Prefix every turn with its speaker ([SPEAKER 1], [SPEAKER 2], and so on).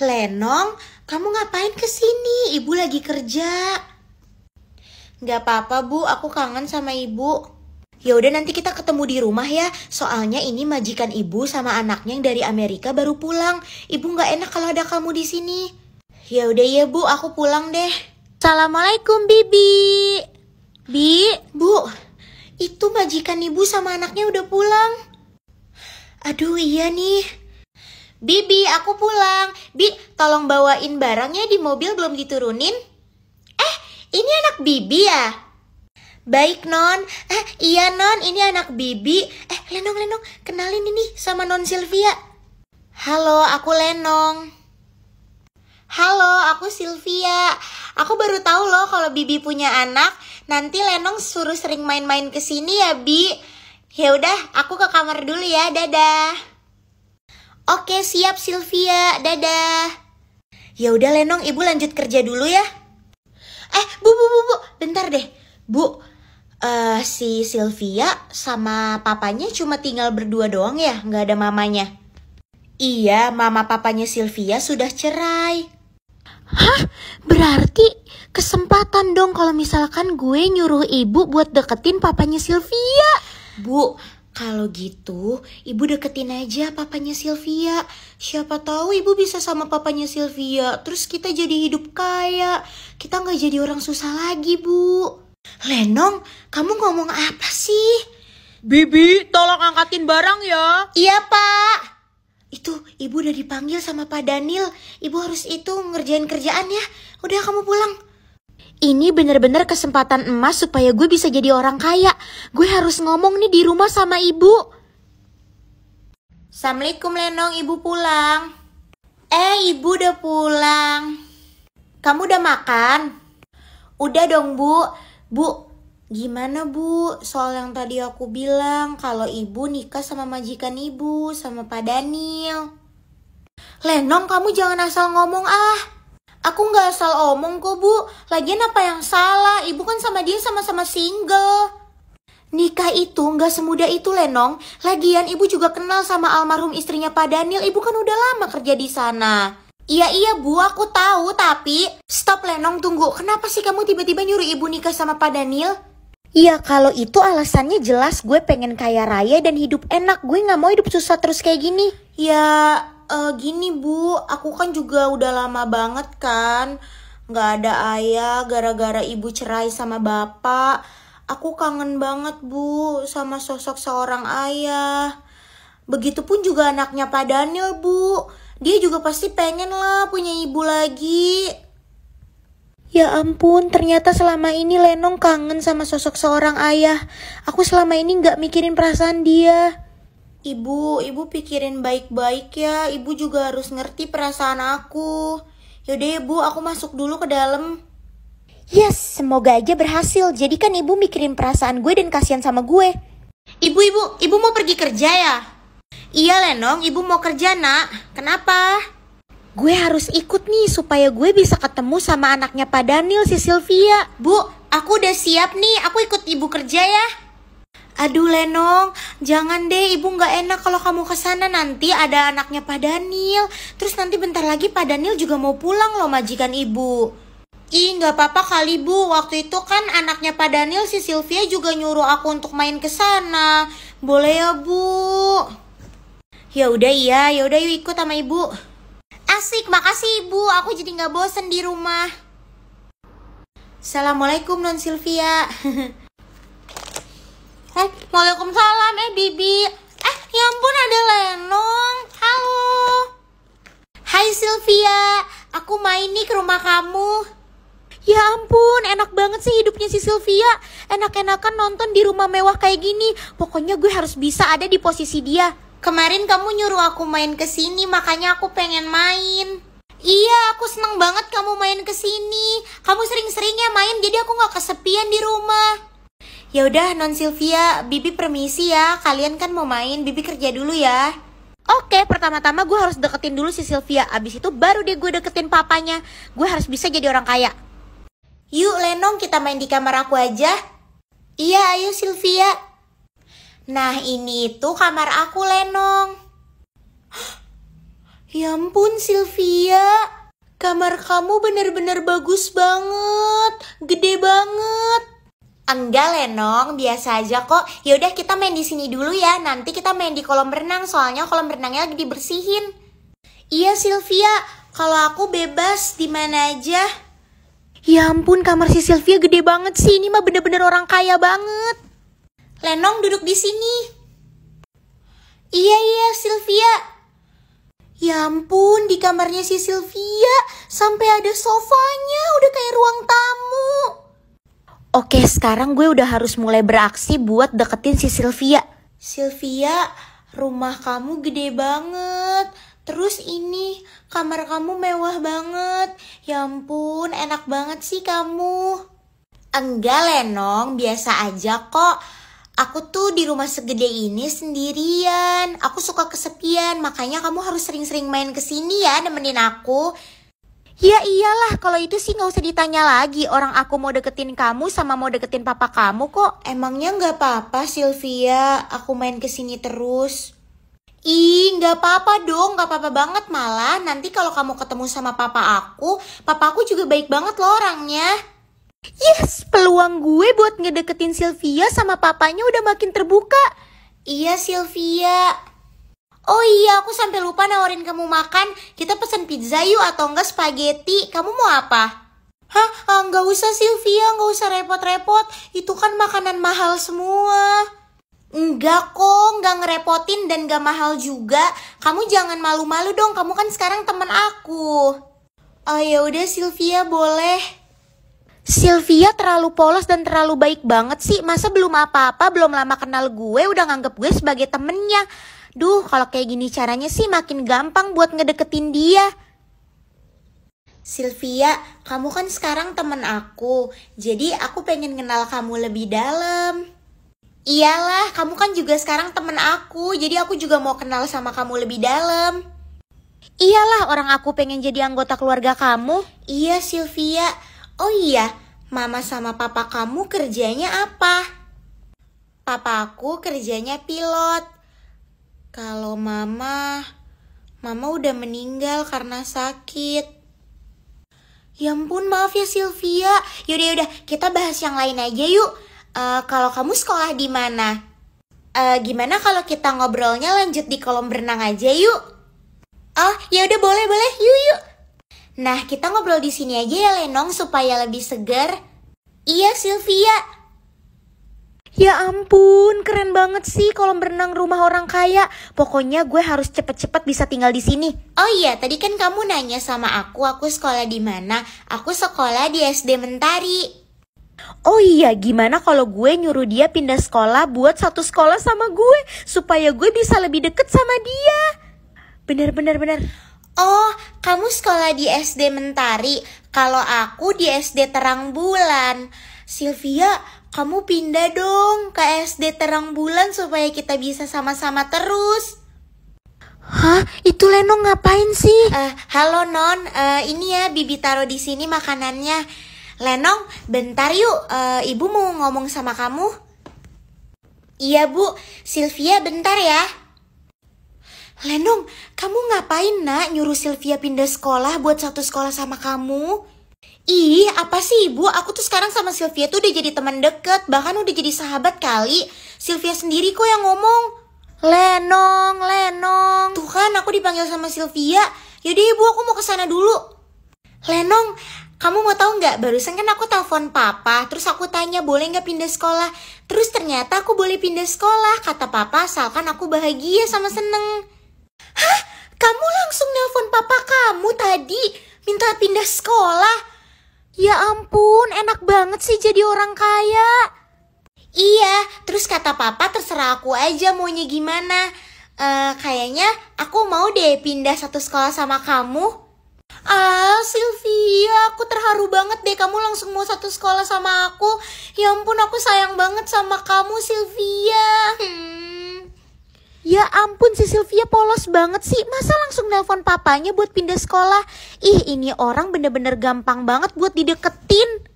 [SPEAKER 1] Lenong, kamu ngapain ke sini? Ibu lagi kerja. Gak apa-apa bu, aku kangen sama ibu. Ya udah nanti kita ketemu di rumah ya. Soalnya ini majikan ibu sama anaknya yang dari Amerika baru pulang. Ibu nggak enak kalau ada kamu di sini. Ya udah ya bu, aku pulang deh. Assalamualaikum Bibi. Bi, Bu, itu majikan ibu sama anaknya udah pulang. Aduh iya nih, Bibi, aku pulang. Bi, tolong bawain barangnya di mobil belum diturunin. Eh, ini anak Bibi ya? Baik, Non. Eh, iya, Non. Ini anak Bibi. Eh, Lenong, Lenong. Kenalin ini sama Non Sylvia. Halo, aku Lenong. Halo, aku Sylvia. Aku baru tahu loh kalau Bibi punya anak. Nanti Lenong suruh sering main-main ke sini ya, Bi. Ya udah, aku ke kamar dulu ya. Dadah. Oke, siap Sylvia. Dadah. Ya udah Lenong, Ibu lanjut kerja dulu ya. Eh, Bu, Bu, Bu, Bu, bentar deh. Bu, uh, si Sylvia sama papanya cuma tinggal berdua doang ya, nggak ada mamanya. Iya, mama papanya Sylvia sudah cerai. Hah? Berarti kesempatan dong kalau misalkan gue nyuruh ibu buat deketin papanya Sylvia. Bu, kalau gitu, ibu deketin aja papanya Sylvia. Siapa tahu ibu bisa sama papanya Sylvia, terus kita jadi hidup kaya. Kita nggak jadi orang susah lagi, Bu. Lenong, kamu ngomong apa sih? Bibi, tolong angkatin barang ya. Iya, Pak. Itu, ibu udah dipanggil sama Pak Daniel. Ibu harus itu ngerjain kerjaan ya. Udah, kamu pulang. Ini bener-bener kesempatan emas supaya gue bisa jadi orang kaya. Gue harus ngomong nih di rumah sama ibu. Assalamualaikum Lenong, ibu pulang. Eh, ibu udah pulang. Kamu udah makan? Udah dong, Bu. Bu, Gimana bu, soal yang tadi aku bilang kalau ibu nikah sama majikan ibu, sama Pak Daniel. Lenong kamu jangan asal ngomong ah. Aku nggak asal omong kok bu, lagian apa yang salah, ibu kan sama dia sama-sama single. Nikah itu nggak semudah itu Lenong. Lagian ibu juga kenal sama almarhum istrinya Pak Daniel. Ibu kan udah lama kerja di sana. Iya iya bu, aku tahu tapi stop Lenong tunggu. Kenapa sih kamu tiba-tiba nyuruh ibu nikah sama Pak Daniel? Iya kalau itu alasannya jelas gue pengen kaya raya dan hidup enak Gue gak mau hidup susah terus kayak gini Ya e, gini bu aku kan juga udah lama banget kan Gak ada ayah gara-gara ibu cerai sama bapak aku kangen banget bu sama sosok seorang ayah begitupun juga anaknya Pak Daniel bu dia juga pasti pengen lah punya ibu lagi Ya ampun, ternyata selama ini Lenong kangen sama sosok seorang ayah. Aku selama ini nggak mikirin perasaan dia. Ibu, ibu pikirin baik-baik ya. Ibu juga harus ngerti perasaan aku. Yaudah ibu, aku masuk dulu ke dalam. Yes, semoga aja berhasil. Jadi kan ibu mikirin perasaan gue dan kasihan sama gue. Ibu, ibu, ibu mau pergi kerja ya? Iya Lenong, ibu mau kerja nak. Kenapa? Gue harus ikut nih supaya gue bisa ketemu sama anaknya Pak Daniel si Sylvia. Bu, aku udah siap nih. Aku ikut ibu kerja ya. Aduh Lenong, jangan deh ibu nggak enak kalau kamu ke sana nanti ada anaknya Pak Daniel. Terus nanti bentar lagi Pak Daniel juga mau pulang loh majikan ibu. Ih, nggak apa-apa kali Bu. Waktu itu kan anaknya Pak Daniel si Sylvia juga nyuruh aku untuk main ke sana. Boleh ya, Bu? Ya udah iya, ya udah yuk ikut sama Ibu. Asik, makasih Ibu. Aku jadi nggak bosen di rumah. Assalamualaikum Non Sylvia. Eh, Waalaikumsalam, eh Bibi. Eh, ya ampun ada Lenong. Halo. Hai Sylvia, aku main nih ke rumah kamu. Ya ampun, enak banget sih hidupnya si Sylvia. Enak-enakan nonton di rumah mewah kayak gini. Pokoknya gue harus bisa ada di posisi dia. Kemarin kamu nyuruh aku main ke sini, makanya aku pengen main. Iya, aku seneng banget kamu main ke sini. Kamu sering-sering ya main, jadi aku gak kesepian di rumah. Ya udah Non Sylvia, Bibi permisi ya. Kalian kan mau main, Bibi kerja dulu ya. Oke, pertama-tama gue harus deketin dulu si Sylvia. Abis itu baru deh gue deketin papanya. Gue harus bisa jadi orang kaya. Yuk Lenong, kita main di kamar aku aja. Iya, ayo Sylvia. Nah, ini itu kamar aku, Lenong. ya ampun, Sylvia. Kamar kamu bener-bener bagus banget. Gede banget. Enggak Lenong, biasa aja kok. Yaudah kita main di sini dulu ya. Nanti kita main di kolam renang, soalnya kolam renangnya lagi dibersihin. Iya Sylvia, kalau aku bebas di mana aja. Ya ampun, kamar si Sylvia gede banget sih. Ini mah bener-bener orang kaya banget. Lenong duduk di sini. Iya iya Sylvia. Ya ampun, di kamarnya si Sylvia sampai ada sofanya, udah kayak ruang tamu. Oke, sekarang gue udah harus mulai beraksi buat deketin si Sylvia. Sylvia, rumah kamu gede banget. Terus ini, kamar kamu mewah banget. Ya ampun, enak banget sih kamu. Enggak, Lenong, biasa aja kok. Aku tuh di rumah segede ini sendirian. Aku suka kesepian, makanya kamu harus sering-sering main kesini ya, nemenin aku. Ya iyalah, kalau itu sih nggak usah ditanya lagi. Orang aku mau deketin kamu sama mau deketin papa kamu kok. Emangnya nggak apa-apa Sylvia, aku main kesini terus. Ih, nggak apa-apa dong, nggak apa-apa banget malah. Nanti kalau kamu ketemu sama papa aku, papa aku juga baik banget loh orangnya. Yes, peluang gue buat ngedeketin Sylvia sama papanya udah makin terbuka. Iya Sylvia, Oh iya, aku sampai lupa nawarin kamu makan. Kita pesen pizza yuk atau enggak spaghetti. Kamu mau apa? Hah? Ah, enggak usah Sylvia, enggak usah repot-repot. Itu kan makanan mahal semua. Enggak kok, enggak ngerepotin dan enggak mahal juga. Kamu jangan malu-malu dong, kamu kan sekarang temen aku. Oh ya udah Sylvia boleh. Sylvia terlalu polos dan terlalu baik banget sih. Masa belum apa-apa, belum lama kenal gue, udah nganggep gue sebagai temennya. Duh, kalau kayak gini caranya sih makin gampang buat ngedeketin dia. Sylvia, kamu kan sekarang temen aku, jadi aku pengen kenal kamu lebih dalam. Iyalah, kamu kan juga sekarang temen aku, jadi aku juga mau kenal sama kamu lebih dalam. Iyalah, orang aku pengen jadi anggota keluarga kamu. Iya, Sylvia. Oh iya, mama sama papa kamu kerjanya apa? Papa aku kerjanya pilot. Kalau mama, mama udah meninggal karena sakit. Ya ampun, maaf ya Sylvia. Yaudah, yaudah, kita bahas yang lain aja yuk. Uh, kalau kamu sekolah di mana? Uh, gimana kalau kita ngobrolnya lanjut di kolom berenang aja yuk? Oh, ya udah boleh boleh, yuk yuk. Nah, kita ngobrol di sini aja ya Lenong supaya lebih segar. Iya Sylvia, Ya ampun, keren banget sih kolam berenang rumah orang kaya. Pokoknya gue harus cepet-cepet bisa tinggal di sini. Oh iya, tadi kan kamu nanya sama aku, aku sekolah di mana? Aku sekolah di SD Mentari. Oh iya, gimana kalau gue nyuruh dia pindah sekolah buat satu sekolah sama gue supaya gue bisa lebih deket sama dia? Bener bener bener. Oh, kamu sekolah di SD Mentari. Kalau aku di SD Terang Bulan. Sylvia, kamu pindah dong ke SD terang bulan supaya kita bisa sama-sama terus. Hah? Itu Leno ngapain sih? Uh, halo Non, uh, ini ya Bibi taruh di sini makanannya. Lenong, bentar yuk, uh, Ibu mau ngomong sama kamu. Iya Bu, Sylvia bentar ya. Lenong, kamu ngapain nak nyuruh Sylvia pindah sekolah buat satu sekolah sama kamu? Ih, apa sih ibu? Aku tuh sekarang sama Sylvia tuh udah jadi teman deket, bahkan udah jadi sahabat kali. Sylvia sendiri kok yang ngomong. Lenong, Lenong. Tuh kan aku dipanggil sama Sylvia. Yaudah ibu, ya, aku mau kesana dulu. Lenong, kamu mau tahu nggak? Barusan kan aku telepon papa, terus aku tanya boleh nggak pindah sekolah. Terus ternyata aku boleh pindah sekolah, kata papa asalkan aku bahagia sama seneng. Hah? Kamu langsung nelpon papa kamu tadi? Minta pindah sekolah? Ya ampun, enak banget sih jadi orang kaya. Iya, terus kata papa terserah aku aja maunya gimana. Uh, kayaknya aku mau deh pindah satu sekolah sama kamu. Ah, Sylvia, aku terharu banget deh kamu langsung mau satu sekolah sama aku. Ya ampun, aku sayang banget sama kamu, Sylvia. Hmm. Ya ampun si Sylvia polos banget sih Masa langsung nelpon papanya buat pindah sekolah Ih ini orang bener-bener gampang banget buat dideketin